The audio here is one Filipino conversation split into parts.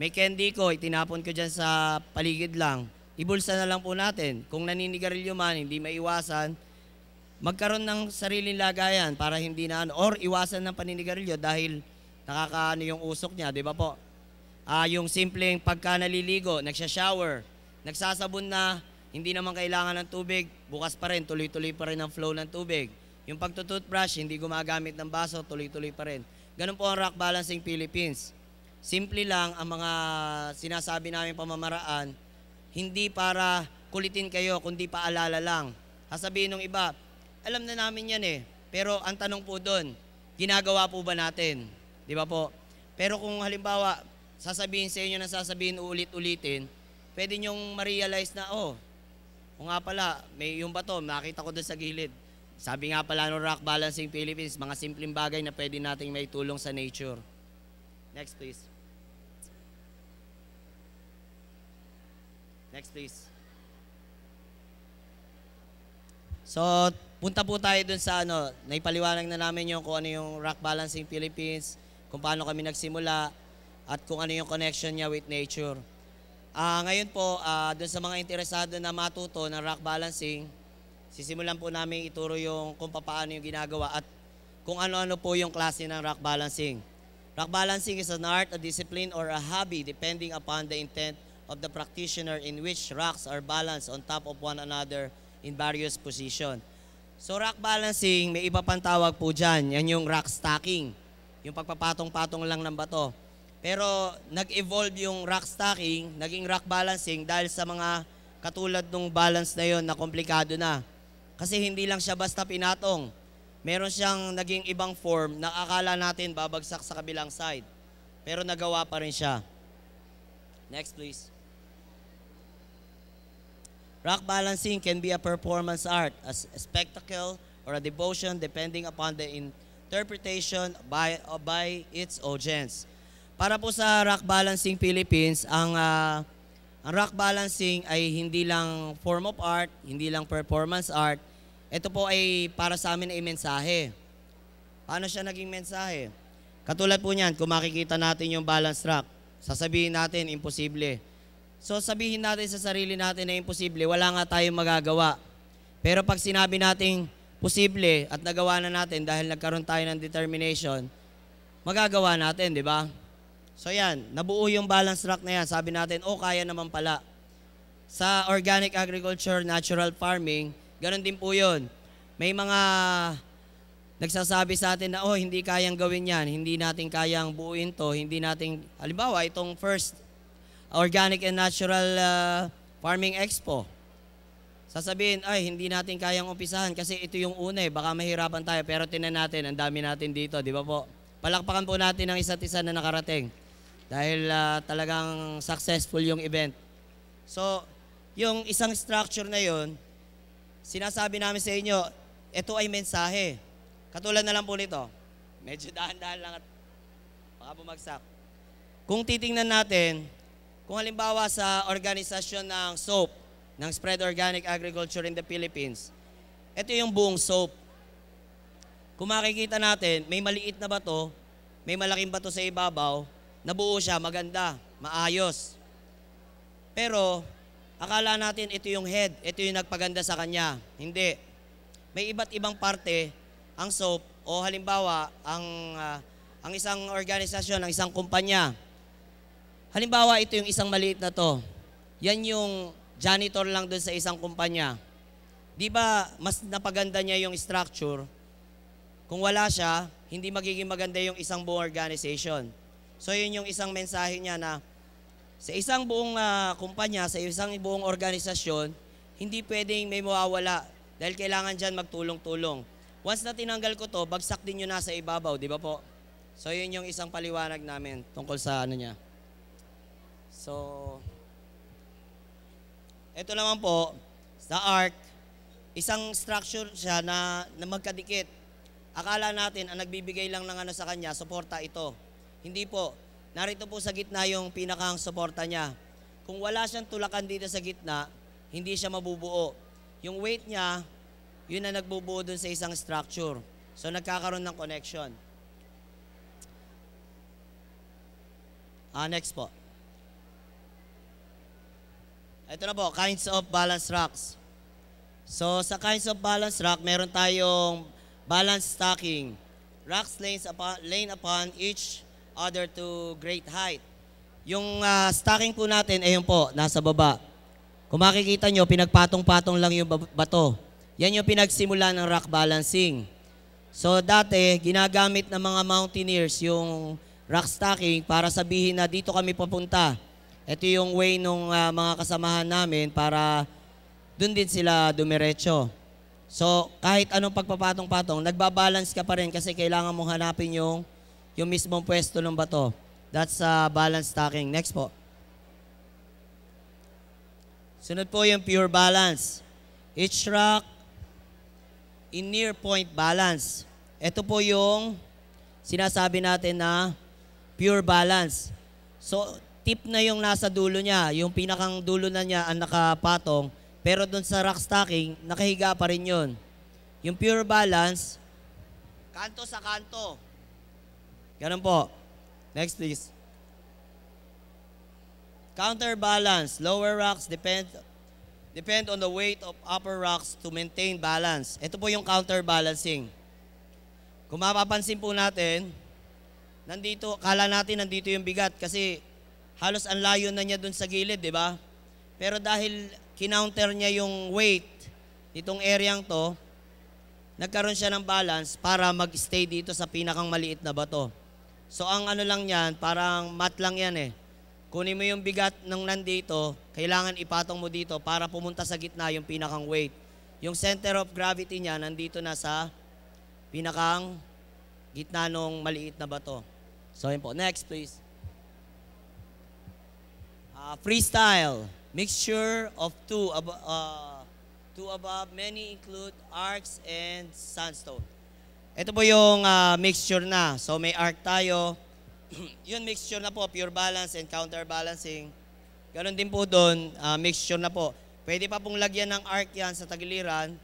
May candy ko, itinapon ko dyan sa paligid lang. Ibulsa na lang po natin. Kung naninigarilyo man, hindi maiwasan, magkaroon ng sariling lagayan para hindi na ano, or iwasan ng paninigarilyo dahil nakakaano yung usok niya, di ba po? Ah, yung simpleng pagka naliligo, nagsha-shower, nagsasabon na, hindi naman kailangan ng tubig, bukas pa rin, tuloy-tuloy pa rin ang flow ng tubig. Yung pagtututbrush, hindi gumagamit ng baso, tuloy-tuloy pa rin. Ganun po ang rock balancing Philippines. Simple lang ang mga sinasabi namin pamamaraan, hindi para kulitin kayo, kundi paalala lang. Hasabihin ng iba, alam na namin yan eh, pero ang tanong po doon, ginagawa po ba natin? Di ba po? Pero kung halimbawa, sasabihin sa inyo na sasabihin ulit ulitin pwede nyong ma-realize na, oh, o nga pala, may yung bato, nakita ko doon sa gilid. Sabi nga pala ng Rock Balancing Philippines, mga simpleng bagay na pwede nating maitulong sa nature. Next, please. Next, please. So, punta po tayo dun sa ano, naipaliwanag na namin yung kung ano yung rock balancing Philippines, kung paano kami nagsimula, at kung ano yung connection niya with nature. Uh, ngayon po, uh, dun sa mga interesado na matuto ng rock balancing, sisimulan po namin ituro yung kung paano yung ginagawa at kung ano-ano po yung klase ng rock balancing. Rock balancing is an art, a discipline, or a hobby depending upon the intent of the practitioner in which rocks are balanced on top of one another in various position. So rock balancing, may iba pang tawag po dyan. Yan yung rock stacking. Yung pagpapatong-patong lang ng bato. Pero nag-evolve yung rock stacking, naging rock balancing dahil sa mga katulad nung balance na yon na komplikado na. Kasi hindi lang siya basta pinatong meron siyang naging ibang form na akala natin babagsak sa kabilang side. Pero nagawa pa rin siya. Next please. Rock balancing can be a performance art, a spectacle, or a devotion depending upon the interpretation by, uh, by its audience. Para po sa rock balancing Philippines, ang, uh, ang rock balancing ay hindi lang form of art, hindi lang performance art, ito po ay para sa amin ay mensahe. Paano siya naging mensahe? Katulad po niyan, kung makikita natin yung balance track, sasabihin natin, imposible. So sabihin natin sa sarili natin na imposible, wala nga tayong magagawa. Pero pag sinabi natin, posible at nagawa na natin dahil nagkaroon tayo ng determination, magagawa natin, di ba? So yan, nabuo yung balance track na yan. Sabi natin, oh, kaya naman pala. Sa organic agriculture, natural farming, Ganon din po yun. May mga nagsasabi sa atin na, oh, hindi kayang gawin yan, hindi natin kayang buuin to, hindi natin, halimbawa, itong first Organic and Natural uh, Farming Expo. Sasabihin, ay, hindi natin kayang umpisahan kasi ito yung una eh, baka mahirapan tayo, pero tinan natin, ang dami natin dito, di ba po? Palakpakan po natin ang isa't isa na nakarating dahil uh, talagang successful yung event. So, yung isang structure na yon Sinasabi namin sa inyo, ito ay mensahe. Katulad na lang po nito. Medyo dahan-dahan lang at baka bumagsak. Kung titingnan natin, kung halimbawa sa organisasyon ng SOAP, ng Spread Organic Agriculture in the Philippines, ito yung buong SOAP. Kung makikita natin, may maliit na bato, may malaking bato sa ibabaw, nabuo siya, maganda, maayos. Pero Akala natin ito yung head, ito yung nagpaganda sa kanya. Hindi. May iba't ibang parte ang soap o halimbawa ang uh, ang isang organisasyon, ang isang kumpanya. Halimbawa ito yung isang maliit na to. Yan yung janitor lang doon sa isang kumpanya. 'Di ba mas napaganda niya yung structure? Kung wala siya, hindi magiging maganda yung isang buong organization. So yun yung isang mensahe niya na sa isang buong uh, kumpanya, sa isang buong organisasyon, hindi pwedeng may mawawala dahil kailangan dyan magtulong-tulong. Once na tinanggal ko to, bagsak din yun nasa ibabaw, di ba po? So yun yung isang paliwanag namin tungkol sa ano niya. So, ito naman po, sa arc, isang structure siya na, na magkadikit. Akala natin, ang nagbibigay lang ng ano sa kanya, suporta ito. Hindi po. Narito po sa gitna yung pinakang suporta niya. Kung wala siyang tulakan dito sa gitna, hindi siya mabubuo. Yung weight niya, yun na nagbubuo dun sa isang structure. So nagkakaroon ng connection. Ah, next po. Ito na po, kinds of balance rocks. So sa kinds of balance rock, meron tayong balance stacking. Rocks lanes upon, lane upon each other to great height. Yung uh, ah, stacking po natin, ayun po, nasa baba. Kung makikita nyo, pinagpatong-patong lang yung bato. Yan yung pinagsimula ng rock balancing. So dati, ginagamit ng mga mountaineers yung rock stacking para sabihin na dito kami papunta. Ito yung way ng uh, ah, mga kasamahan namin para doon din sila dumiretso. So kahit anong pagpapatong-patong, nagbabalance ka pa rin kasi kailangan mong hanapin yung yung mismong pwesto ng bato. That's uh, balance stacking. Next po. Sunod po yung pure balance. Each rock in near point balance. Ito po yung sinasabi natin na pure balance. So, tip na yung nasa dulo niya, yung pinakang dulo na niya ang nakapatong, pero doon sa rock stacking, nakahiga pa rin yun. Yung pure balance, kanto sa kanto. Ganun po. Next please. Counterbalance. Lower rocks depend depend on the weight of upper rocks to maintain balance. Ito po yung counterbalancing. Kung mapapansin po natin, nandito, kala natin nandito yung bigat kasi halos ang layo na niya dun sa gilid, di ba? Pero dahil kinounter niya yung weight nitong areang to, nagkaroon siya ng balance para mag-stay dito sa pinakang maliit na bato. So ang ano lang yan, parang mat lang yan eh. Kunin mo yung bigat ng nandito, kailangan ipatong mo dito para pumunta sa gitna yung pinakang weight. Yung center of gravity niya nandito na sa pinakang gitna nung maliit na bato. So yun po. Next please. Uh, freestyle. Mixture of two, ab- uh, ah, two above, many include arcs and sandstone. Ito po yung uh, mixture na. So may arc tayo. yun mixture na po, pure balance and counterbalancing. Ganon din po doon, uh, ah, mixture na po. Pwede pa pong lagyan ng arc yan sa tagiliran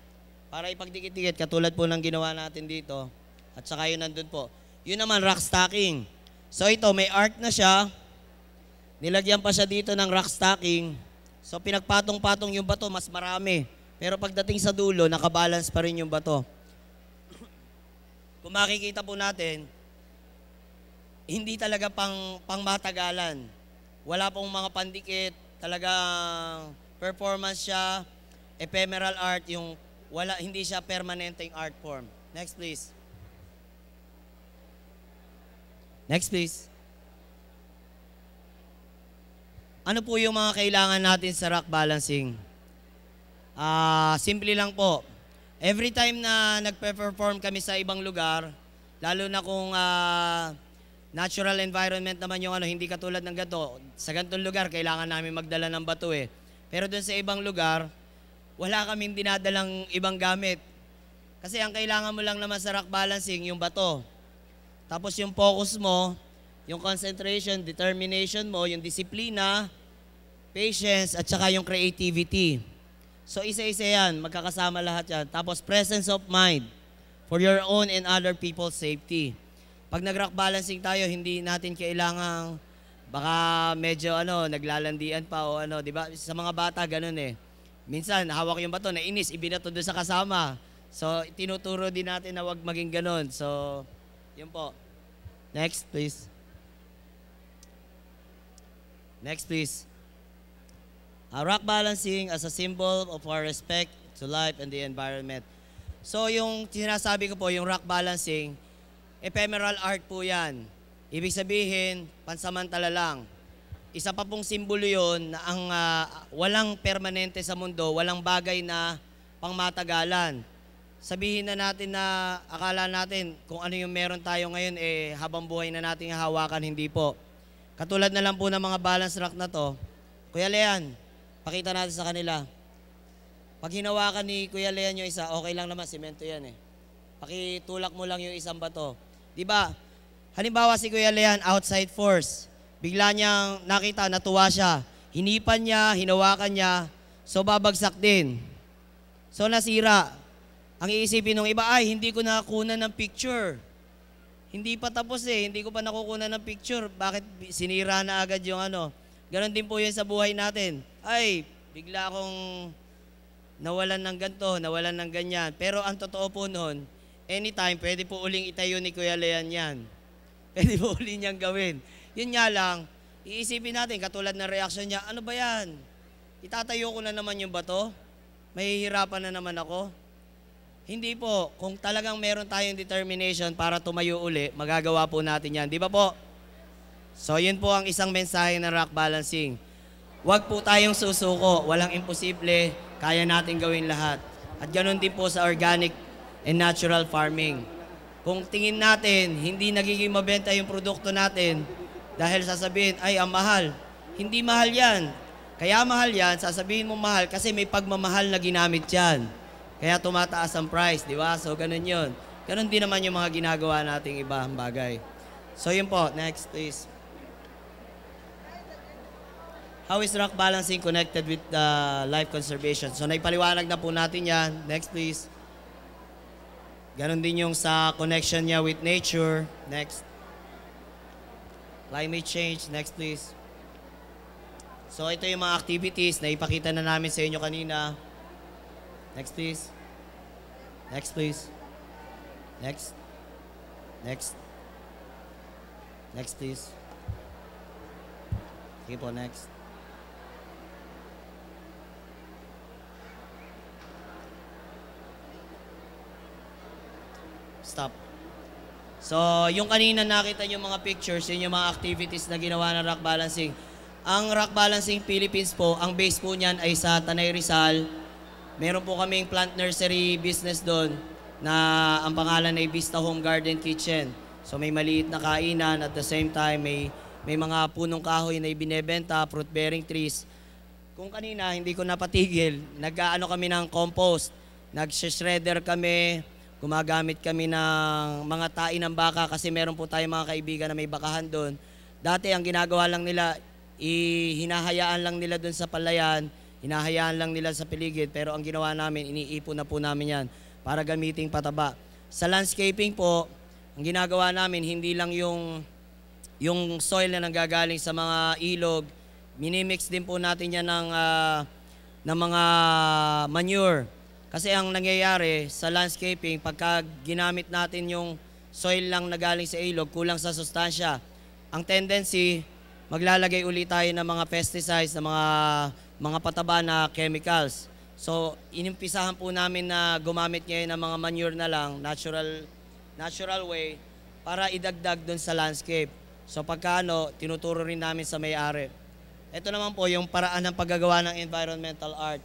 para ipagdikit-dikit katulad po ng ginawa natin dito. At saka yun nandun po. Yun naman, rock stacking. So ito, may arc na siya. Nilagyan pa siya dito ng rock stacking. So pinagpatong-patong yung bato, mas marami. Pero pagdating sa dulo, nakabalance pa rin yung bato. Kung makikita po natin, hindi talaga pang, pang matagalan. Wala pong mga pandikit, talagang performance siya, ephemeral art, yung wala, hindi siya permanenteng art form. Next please. Next please. Ano po yung mga kailangan natin sa rock balancing? Uh, simple lang po. Every time na nagpe-perform kami sa ibang lugar, lalo na kung uh, natural environment naman yung ano, hindi katulad ng gato. Sa ganitong lugar, kailangan namin magdala ng bato eh. Pero doon sa ibang lugar, wala kaming dinadalang ibang gamit. Kasi ang kailangan mo lang naman sa rock balancing, yung bato. Tapos yung focus mo, yung concentration, determination mo, yung disiplina, patience, at saka yung creativity. So isa-isa yan, magkakasama lahat yan. Tapos presence of mind for your own and other people's safety. Pag nag-rock balancing tayo, hindi natin kailangang baka medyo ano, naglalandian pa o ano, di ba? Sa mga bata, ganun eh. Minsan, hawak yung bato, nainis, ibinato doon sa kasama. So, tinuturo din natin na wag maging ganun. So, yun po. Next, please. Next, please. Uh, rock balancing as a symbol of our respect to life and the environment. So yung sinasabi ko po, yung rock balancing, ephemeral art po yan. Ibig sabihin, pansamantala lang. Isa pa pong simbolo yon na ang uh, walang permanente sa mundo, walang bagay na pangmatagalan. Sabihin na natin na akala natin kung ano yung meron tayo ngayon, eh habang buhay na natin hawakan, hindi po. Katulad na lang po ng mga balance rock na to, Kuya Leon, Pakita natin sa kanila. Pag hinawakan ni Kuya Leon yung isa, okay lang naman, simento yan eh. Pakitulak mo lang yung isang bato. Di ba? Halimbawa si Kuya Leon, outside force. Bigla niyang nakita, natuwa siya. Hinipan niya, hinawakan niya, so babagsak din. So nasira. Ang iisipin ng iba, ay, hindi ko nakakunan ng picture. Hindi pa tapos eh, hindi ko pa nakukunan ng picture. Bakit sinira na agad yung ano? Ganon din po yun sa buhay natin. Ay, bigla akong nawalan ng ganto, nawalan ng ganyan. Pero ang totoo po noon, anytime, pwede po uling itayo ni Kuya Leon yan. Pwede po uli niyang gawin. Yun nga lang, iisipin natin, katulad ng reaksyon niya, ano ba yan? Itatayo ko na naman yung bato? Mahihirapan na naman ako? Hindi po. Kung talagang meron tayong determination para tumayo uli, magagawa po natin yan. Di ba po? So yun po ang isang mensahe ng rock balancing. Huwag po tayong susuko, walang imposible, kaya natin gawin lahat. At ganun din po sa organic and natural farming. Kung tingin natin, hindi nagiging mabenta yung produkto natin dahil sasabihin, ay, ang mahal. Hindi mahal yan. Kaya mahal yan, sasabihin mo mahal kasi may pagmamahal na ginamit yan. Kaya tumataas ang price, di ba? So, ganun yun. Ganun din naman yung mga ginagawa nating ibang bagay. So, yun po. Next, please. How is rock balancing connected with uh, life conservation? So naipaliwanag na po natin yan. Next please. Ganon din yung sa connection niya with nature. Next. Climate change. Next please. So ito yung mga activities na ipakita na namin sa inyo kanina. Next please. Next please. Next. Next. Next please. Sige po, next. Stop. So, yung kanina nakita nyo mga pictures, yun yung mga activities na ginawa ng rock balancing. Ang rock balancing Philippines po, ang base po niyan ay sa Tanay Rizal. Meron po kaming plant nursery business doon na ang pangalan ay Vista Home Garden Kitchen. So may maliit na kainan at the same time may may mga punong kahoy na ibinebenta, fruit bearing trees. Kung kanina hindi ko napatigil, nag-aano kami ng compost, nag-shredder kami, Gumagamit kami ng mga tain ng baka kasi meron po tayong mga kaibigan na may bakahan doon. Dati ang ginagawa lang nila, hinahayaan lang nila doon sa palayan, hinahayaan lang nila sa piligid, pero ang ginawa namin, iniipon na po namin yan para gamiting pataba. Sa landscaping po, ang ginagawa namin, hindi lang yung, yung soil na nanggagaling sa mga ilog, minimix din po natin yan ng, uh, ng mga manure kasi ang nangyayari sa landscaping, pagka ginamit natin yung soil lang na galing sa ilog, kulang sa sustansya. Ang tendency, maglalagay uli tayo ng mga pesticides, ng mga, mga pataba na chemicals. So, inimpisahan po namin na gumamit ngayon ng mga manure na lang, natural, natural way, para idagdag doon sa landscape. So, pagkano, tinuturo rin namin sa may-ari. Ito naman po yung paraan ng paggagawa ng environmental art.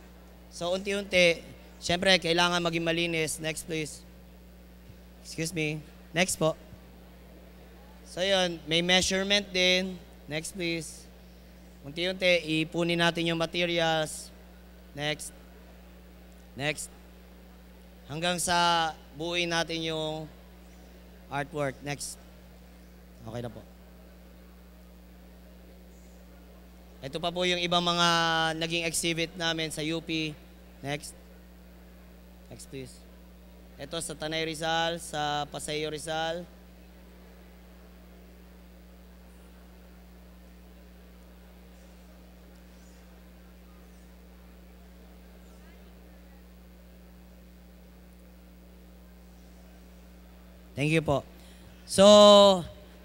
So, unti-unti, Siyempre, kailangan maging malinis. Next, please. Excuse me. Next po. So, yun. May measurement din. Next, please. Unti-unti, ipunin natin yung materials. Next. Next. Hanggang sa buuin natin yung artwork. Next. Okay na po. Ito pa po yung ibang mga naging exhibit namin sa UP. Next. Next please. Ito sa Tanay Rizal, sa Paseo Rizal. Thank you po. So,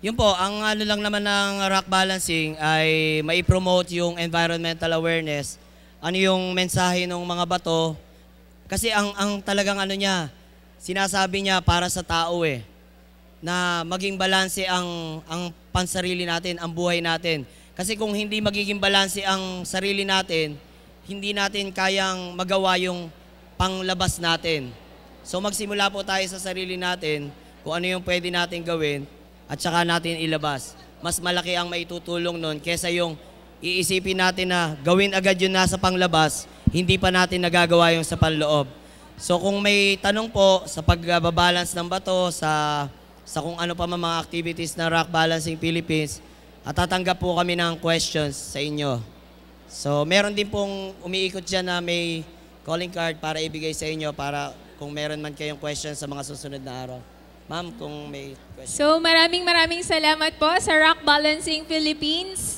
yun po, ang ano lang naman ng rock balancing ay maipromote yung environmental awareness. Ano yung mensahe ng mga bato kasi ang, ang talagang ano niya, sinasabi niya para sa tao eh, na maging balanse ang, ang pansarili natin, ang buhay natin. Kasi kung hindi magiging balanse ang sarili natin, hindi natin kayang magawa yung panglabas natin. So magsimula po tayo sa sarili natin, kung ano yung pwede natin gawin, at saka natin ilabas. Mas malaki ang maitutulong nun kesa yung iisipin natin na gawin agad yung nasa panglabas, hindi pa natin nagagawa yung sa panloob. So kung may tanong po sa pagbabalance ng bato, sa, sa kung ano pa mga activities ng Rock Balancing Philippines, at tatanggap po kami ng questions sa inyo. So meron din pong umiikot dyan na may calling card para ibigay sa inyo para kung meron man kayong questions sa mga susunod na araw. Ma'am, kung may questions. So maraming maraming salamat po sa Rock Balancing Philippines.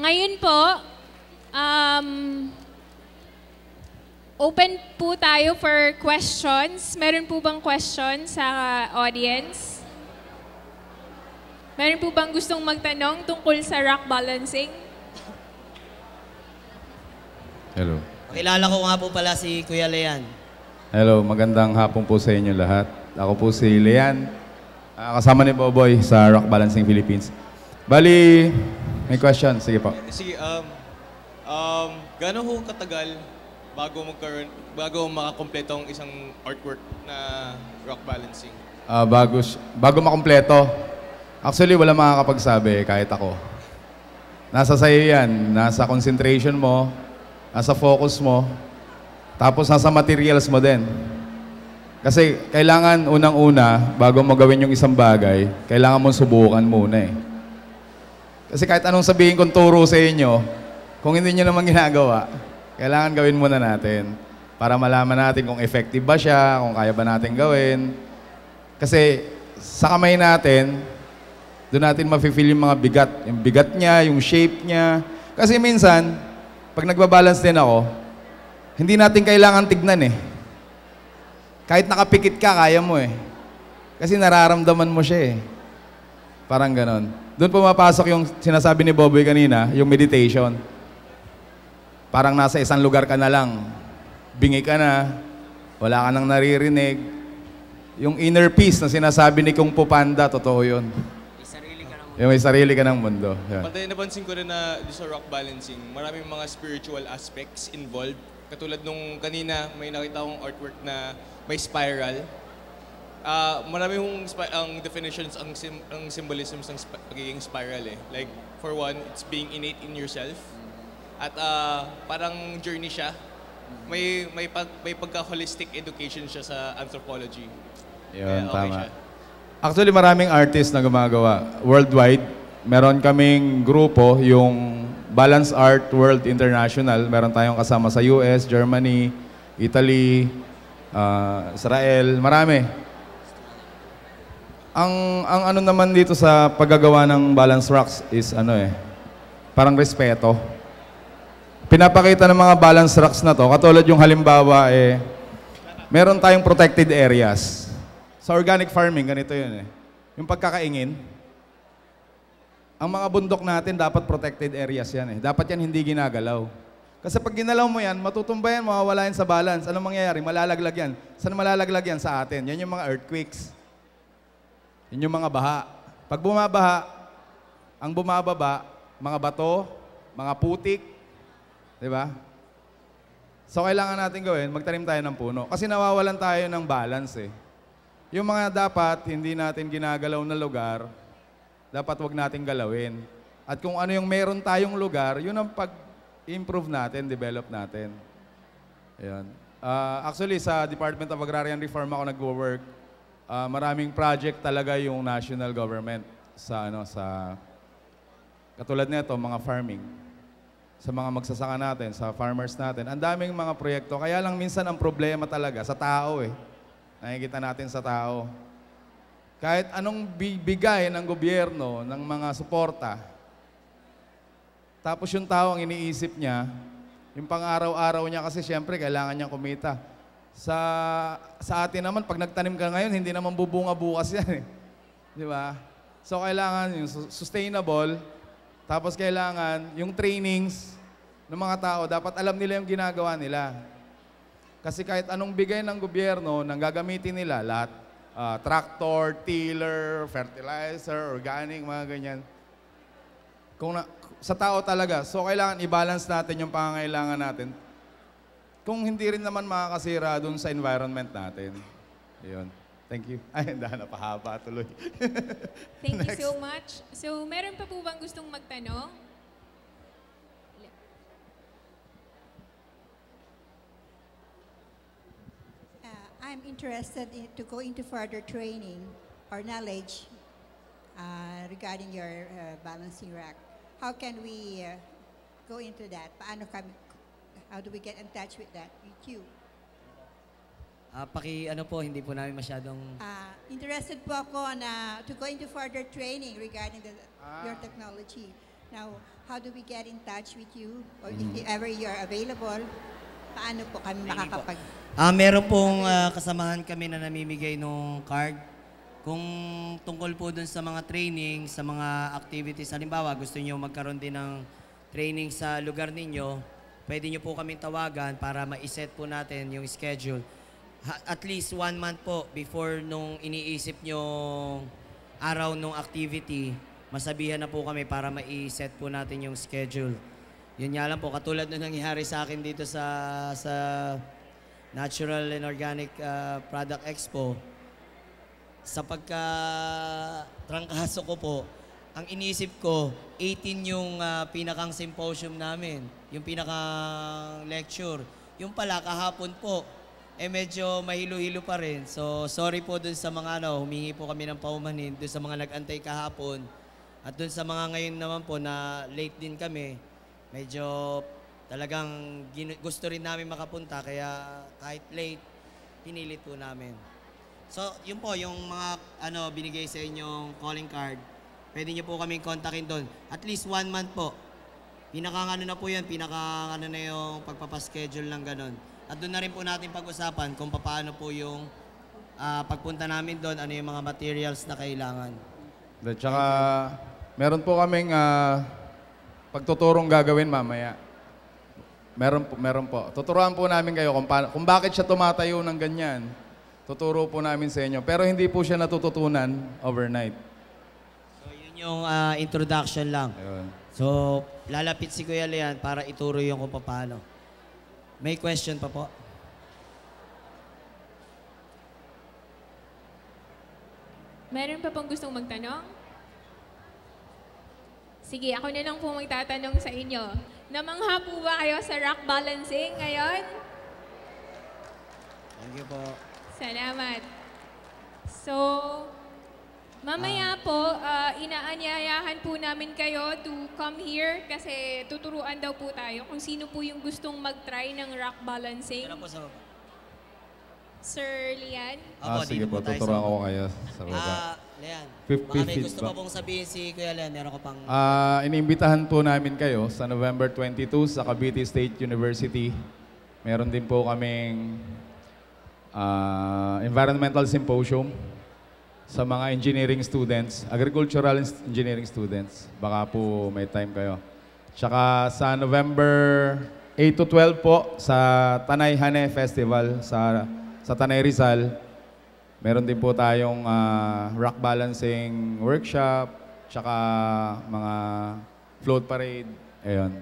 Ngayon po, um, open po tayo for questions. Meron po bang question sa audience? Meron po bang gustong magtanong tungkol sa rock balancing? Hello. Kilala ko nga po pala si Kuya Lean. Hello, magandang hapon po sa inyo lahat. Ako po si Lean, uh, kasama ni Boboy sa Rock Balancing Philippines. Bali, may question? Sige po. Sige, um, um, gano'n ho katagal bago magkaroon, bago makakompleto ang isang artwork na rock balancing? Uh, bago, bago makompleto? Actually, wala makakapagsabi eh, kahit ako. Nasa sa'yo yan. Nasa concentration mo, nasa focus mo, tapos nasa materials mo din. Kasi kailangan unang-una, bago mo gawin yung isang bagay, kailangan mong subukan muna eh. Kasi kahit anong sabihin kong turo sa inyo, kung hindi nyo naman ginagawa, kailangan gawin muna natin para malaman natin kung effective ba siya, kung kaya ba natin gawin. Kasi sa kamay natin, doon natin mafe-feel yung mga bigat. Yung bigat niya, yung shape niya. Kasi minsan, pag nagbabalance din ako, hindi natin kailangan tignan eh. Kahit nakapikit ka, kaya mo eh. Kasi nararamdaman mo siya eh. Parang ganon. Doon pumapasok yung sinasabi ni Boboy kanina, yung meditation. Parang nasa isang lugar ka na lang. Bingi ka na. Wala ka nang naririnig. Yung inner peace na sinasabi ni Kung Pupanda, totoo yun. May sarili ka Yung may sarili ka ng mundo. Yun. Pantay, napansin ko rin na sa rock balancing, maraming mga spiritual aspects involved. Katulad nung kanina, may nakita akong artwork na may spiral uh, marami hong ang definitions, ang, sim ang symbolism ng sp- pagiging spiral eh. Like, for one, it's being innate in yourself. At uh, parang journey siya. May may pag may pagka-holistic education siya sa anthropology. Yun, okay tama. siya. Actually, maraming artists na gumagawa worldwide. Meron kaming grupo, yung Balance Art World International. Meron tayong kasama sa US, Germany, Italy, uh, Israel. Marami. Ang, ang ano naman dito sa paggawa ng balance rocks is ano eh, parang respeto. Pinapakita ng mga balance rocks na to, katulad yung halimbawa eh, meron tayong protected areas. Sa organic farming, ganito yun eh. Yung pagkakaingin, ang mga bundok natin dapat protected areas yan eh. Dapat yan hindi ginagalaw. Kasi pag ginalaw mo yan, matutumba yan, mawawala yan sa balance. Ano mangyayari? Malalaglag yan. Saan malalaglag yan? Sa atin. Yan yung mga earthquakes. Yun yung mga baha. Pag bumabaha, ang bumababa, mga bato, mga putik, di ba? So kailangan natin gawin, magtanim tayo ng puno. Kasi nawawalan tayo ng balance eh. Yung mga dapat hindi natin ginagalaw na lugar, dapat wag natin galawin. At kung ano yung meron tayong lugar, yun ang pag-improve natin, develop natin. Ayan. Uh, actually, sa Department of Agrarian Reform ako nagwo-work uh, maraming project talaga yung national government sa ano sa katulad nito mga farming sa mga magsasaka natin, sa farmers natin. Ang daming mga proyekto. Kaya lang minsan ang problema talaga sa tao eh. Nakikita natin sa tao. Kahit anong bibigay ng gobyerno ng mga suporta, tapos yung tao ang iniisip niya, yung pang-araw-araw niya kasi siyempre kailangan niya kumita. Sa, sa atin naman, pag nagtanim ka ngayon, hindi naman bubunga bukas yan eh. Di ba? So kailangan yung sustainable, tapos kailangan yung trainings ng mga tao, dapat alam nila yung ginagawa nila. Kasi kahit anong bigay ng gobyerno, nang gagamitin nila lahat, uh, tractor, tiller, fertilizer, organic, mga ganyan. Kung na, sa tao talaga. So kailangan i-balance natin yung pangangailangan natin kung hindi rin naman makakasira doon sa environment natin. Ayun. Thank you. Ay, handa na pahaba tuloy. Thank Next. you so much. So, meron pa po bang gustong magtanong? Uh, I'm interested in, to go into further training or knowledge uh, regarding your uh, balancing rack. How can we uh, go into that? Paano kami, How do we get in touch with that, with you? Uh, paki ano po, hindi po namin masyadong... Uh, interested po ako na to go into further training regarding the, ah. your technology. Now, how do we get in touch with you? Or mm. if ever you available, paano po kami makakapag... Po. Uh, ah, meron pong uh, kasamahan kami na namimigay ng card. Kung tungkol po dun sa mga training, sa mga activities, halimbawa gusto niyo magkaroon din ng training sa lugar ninyo, pwede nyo po kaming tawagan para ma-set po natin yung schedule. at least one month po before nung iniisip nyo araw nung activity, masabihan na po kami para ma-set po natin yung schedule. Yun nga lang po, katulad nung nangyari sa akin dito sa, sa Natural and Organic uh, Product Expo, sa pagka-trangkaso ko po, ang iniisip ko, 18 yung uh, pinakang symposium namin, yung pinakang lecture. Yung pala, kahapon po, eh medyo mahilo-hilo pa rin. So, sorry po dun sa mga ano, humingi po kami ng paumanhin dun sa mga nag-antay kahapon. At dun sa mga ngayon naman po na late din kami, medyo talagang gusto rin namin makapunta kaya kahit late, pinilit po namin. So, yun po, yung mga ano, binigay sa inyong calling card, pwede niyo po kaming kontakin doon. At least one month po. Pinakangano na po yan, pinakangano na yung pagpapaschedule ng ganun. At doon na rin po natin pag-usapan kung paano po yung uh, pagpunta namin doon, ano yung mga materials na kailangan. At saka, meron po kaming uh, pagtuturong gagawin mamaya. Meron po, meron po. Tuturuan po namin kayo kung, paano, kung bakit siya tumatayo ng ganyan. Tuturo po namin sa inyo. Pero hindi po siya natututunan overnight yung ah, introduction lang. Ayun. So, lalapit si Kuya Lian para ituro yung kung paano. May question pa po? Meron pa pong gustong magtanong? Sige, ako na lang po magtatanong sa inyo. Namangha po ba kayo sa rock balancing ngayon? Thank you po. Salamat. So, Mamaya ah. po, uh, inaanyayahan po namin kayo to come here kasi tuturuan daw po tayo kung sino po yung gustong mag-try ng rock balancing. Ano po sa baba? Sir Lian? Ah, sige po, tuturuan ko kayo sa baba. Ah, Lian, baka may gusto pa pong sabihin si Kuya Lian, meron ko pang... Ah, inimbitahan po namin kayo sa November 22 sa Cavite State University. Meron din po kaming uh, environmental symposium sa mga engineering students, agricultural engineering students. Baka po may time kayo. Tsaka sa November 8 to 12 po sa Tanay Hane Festival sa sa Tanay Rizal. Meron din po tayong uh, rock balancing workshop, tsaka mga float parade. Ayun.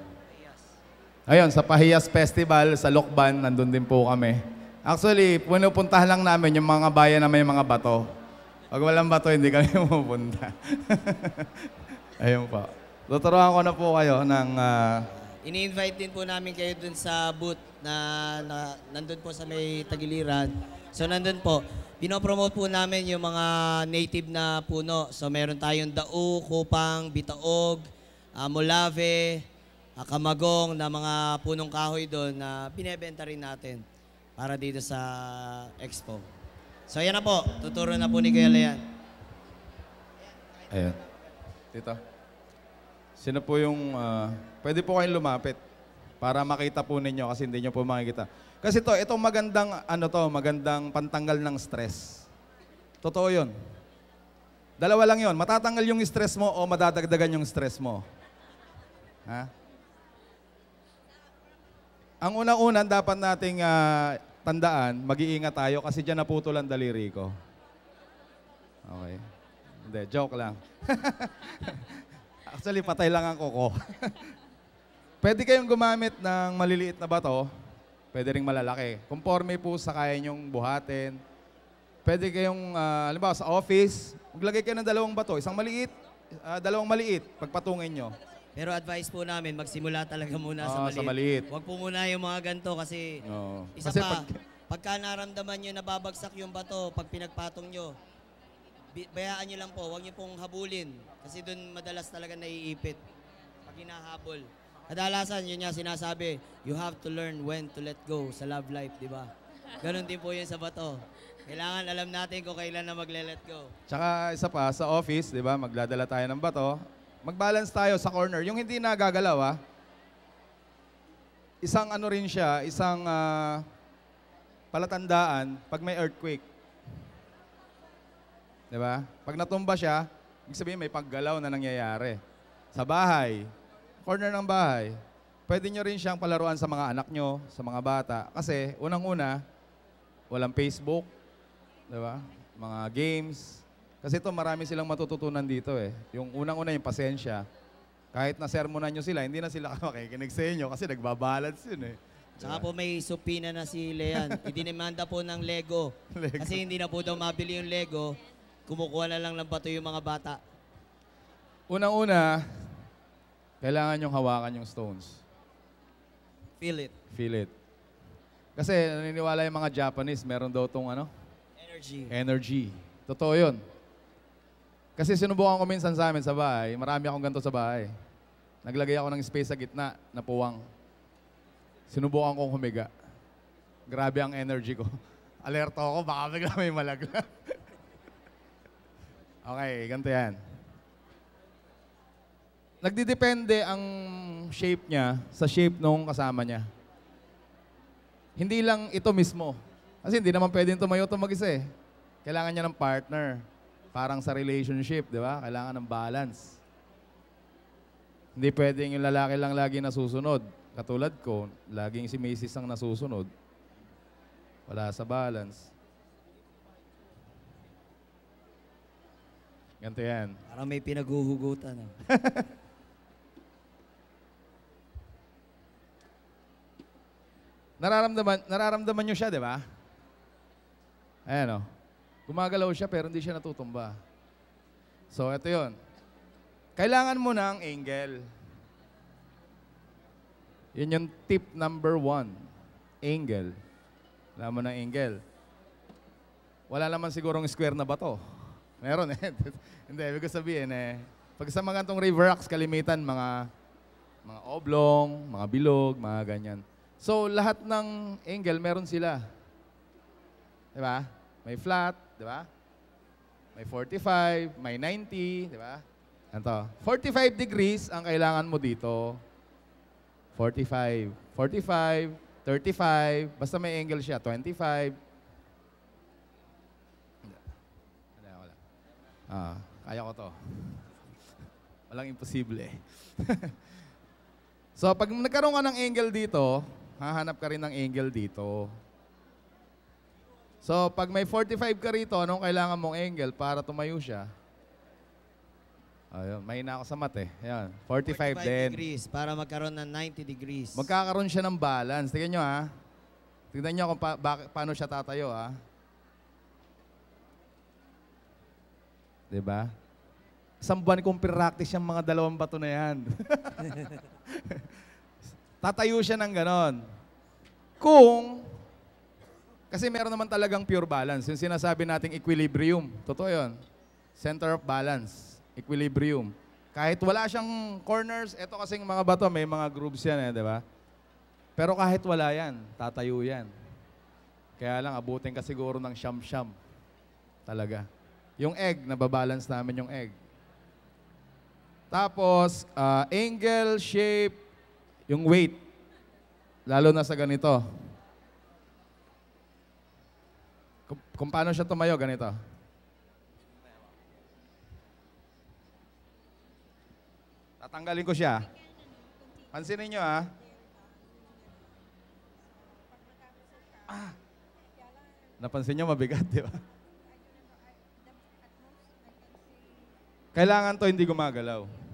Ayun, sa Pahiyas Festival, sa Lokban, nandun din po kami. Actually, pinupuntahan lang namin yung mga bayan na may mga bato. Pag walang bato, hindi kami pupunta. Ayun po. Tuturuan ko na po kayo ng... Uh... Ini-invite din po namin kayo dun sa booth na, na nandun po sa may tagiliran. So nandun po, pinopromote po namin yung mga native na puno. So meron tayong dao, kupang, bitaog, uh, mulave, uh, kamagong na mga punong kahoy doon na binebenta rin natin para dito sa expo. So yan na po, tuturo na po ni Kuya yan. Ayan. Tito. sino po yung, ah, pwede po kayong lumapit para makita po ninyo kasi hindi nyo po makikita. Kasi to, itong magandang, ano to, magandang pantanggal ng stress. Totoo yun. Dalawa lang yon. Matatanggal yung stress mo o madadagdagan yung stress mo. Ha? Ang una-una dapat nating ah, tandaan, mag-iingat tayo kasi dyan naputol ang daliri ko. Okay. Hindi, joke lang. Actually, patay lang ang koko. Pwede kayong gumamit ng maliliit na bato. Pwede rin malalaki. Conforme po sa kaya nyong buhatin. Pwede kayong, uh, ah, alam ba, sa office, maglagay kayo ng dalawang bato. Isang maliit, uh, dalawang maliit, pagpatungin nyo. Pero advice po namin, magsimula talaga muna sa ah, maliit. sa maliit. Huwag po muna yung mga ganito kasi Oo. isa Kasi pa, pag- pagka naramdaman nyo nababagsak yung bato, pag pinagpatong nyo, bi- bayaan nyo lang po, huwag nyo pong habulin. Kasi doon madalas talaga naiipit pag hinahabol. Kadalasan, yun nga sinasabi, you have to learn when to let go sa love life, di ba? Ganon din po yun sa bato. Kailangan alam natin kung kailan na magle-let go. Tsaka isa pa, sa office, di ba, magdadala tayo ng bato. Mag-balance tayo sa corner. Yung hindi nagagalaw, ha? Ah. Isang ano rin siya, isang uh, palatandaan pag may earthquake. Di ba? Pag natumba siya, ibig sabihin may paggalaw na nangyayari. Sa bahay, corner ng bahay, pwede nyo rin siyang palaruan sa mga anak nyo, sa mga bata. Kasi unang-una, walang Facebook, di ba? Mga games, kasi ito, marami silang matututunan dito eh. Yung unang-una, yung pasensya. Kahit na sermonan nyo sila, hindi na sila makikinig sa inyo kasi nagbabalance yun eh. Tsaka po may supina na si Lean. Idinimanda po ng Lego. Lego. Kasi hindi na po daw mabili yung Lego. Kumukuha na lang ng bato yung mga bata. Unang-una, kailangan yung hawakan yung stones. Feel it. Feel it. Kasi naniniwala yung mga Japanese, meron daw tong ano? Energy. Energy. Totoo yun. Kasi sinubukan ko minsan sa amin sa bahay, marami akong ganito sa bahay. Naglagay ako ng space sa gitna, na puwang. Sinubukan kong humiga. Grabe ang energy ko. Alerto ako, baka bigla may malagla. okay, ganito yan. Nagdidepende ang shape niya sa shape nung kasama niya. Hindi lang ito mismo. Kasi hindi naman pwedeng tumayo ito mag eh. Kailangan niya ng partner. Parang sa relationship, di ba? Kailangan ng balance. Hindi pwedeng yung lalaki lang lagi nasusunod. Katulad ko, laging si Macy's ang nasusunod. Wala sa balance. Ganito yan. Parang may pinaghuhugutan. Ano? nararamdaman, nararamdaman nyo siya, di ba? Ayan o. Oh. Gumagalaw siya pero hindi siya natutumba. So, ito yon. Kailangan mo ng angle. Yun yung tip number one. Angle. Alam mo ng angle. Wala naman sigurong square na bato. Meron eh. Hindi, ibig ko sabihin eh. Pag sa mga itong river rocks, kalimitan mga mga oblong, mga bilog, mga ganyan. So, lahat ng angle, meron sila. Diba? May flat, di ba? May 45, may 90, di ba? Ano 45 degrees ang kailangan mo dito. 45, 45, 35, basta may angle siya, 25. Wala, wala. Ah, kaya ko to. Walang imposible eh. so, pag nagkaroon ka ng angle dito, hahanap ka rin ng angle dito. So, pag may 45 ka rito, anong kailangan mong angle para tumayo siya? Ayun, may na ako sa mat eh. Ayan, 45, 45 din. degrees para magkaroon ng 90 degrees. Magkakaroon siya ng balance. Tingnan nyo ha. Tingnan nyo kung pa, ba, paano siya tatayo ha. Diba? Isang buwan kong practice yung mga dalawang bato na yan. tatayo siya ng ganon. Kung kasi meron naman talagang pure balance. Yung sinasabi nating equilibrium. Totoo yun. Center of balance. Equilibrium. Kahit wala siyang corners, eto kasing mga bato, may mga grooves yan eh, di ba? Pero kahit wala yan, tatayo yan. Kaya lang, abutin ka siguro ng siyam-siyam. Talaga. Yung egg, nababalance namin yung egg. Tapos, uh, angle, shape, yung weight. Lalo na sa ganito. Kung paano siya tumayo, ganito. Tatanggalin ko siya. Pansinin nyo, ha? Ah. Napansin nyo, mabigat, di ba? Kailangan to hindi gumagalaw.